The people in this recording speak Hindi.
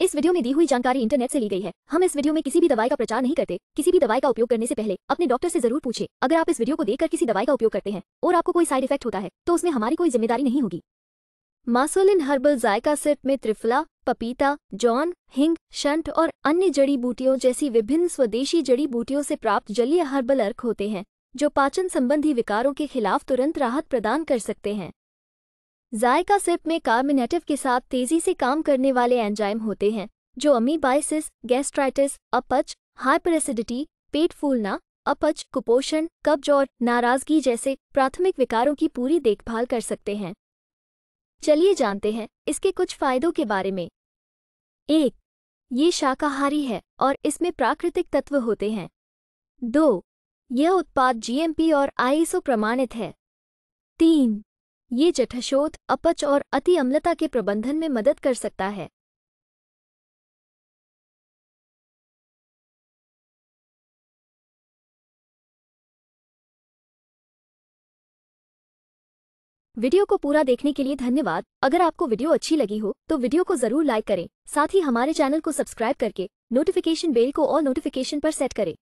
इस वीडियो में दी हुई जानकारी इंटरनेट से ली गई है हम इस वीडियो में किसी भी दवाई का प्रचार नहीं करते किसी भी दवाई का उपयोग करने से पहले अपने डॉक्टर से जरूर पूछे अगर आप इस वीडियो को देखकर किसी दवाई का उपयोग करते हैं और आपको कोई साइड इफेक्ट होता है तो उसमें हमारी कोई जिम्मेदारी नहीं होगी मासोलिन हर्बल जायका सेट में त्रिफला पपीता जॉन हिंग शंट और अन्य जड़ी बूटियों जैसी विभिन्न स्वदेशी जड़ी बूटियों से प्राप्त जलीय हर्बल अर्क होते हैं जो पाचन संबंधी विकारों के खिलाफ तुरंत राहत प्रदान कर सकते हैं जायका सिप में कार्मिनेटिव के साथ तेजी से काम करने वाले एंजाइम होते हैं जो अमीबाइसिस गैस्ट्राइटिस अपच हाइपर एसिडिटी पेट फूलना अपच कुपोषण कब्ज और नाराजगी जैसे प्राथमिक विकारों की पूरी देखभाल कर सकते हैं चलिए जानते हैं इसके कुछ फायदों के बारे में एक ये शाकाहारी है और इसमें प्राकृतिक तत्व होते हैं दो यह उत्पाद जीएमपी और आईएसओ e प्रमाणित है तीन ये जठशोध अपच और अति अम्लता के प्रबंधन में मदद कर सकता है वीडियो को पूरा देखने के लिए धन्यवाद अगर आपको वीडियो अच्छी लगी हो तो वीडियो को जरूर लाइक करें साथ ही हमारे चैनल को सब्सक्राइब करके नोटिफिकेशन बेल को और नोटिफिकेशन पर सेट करें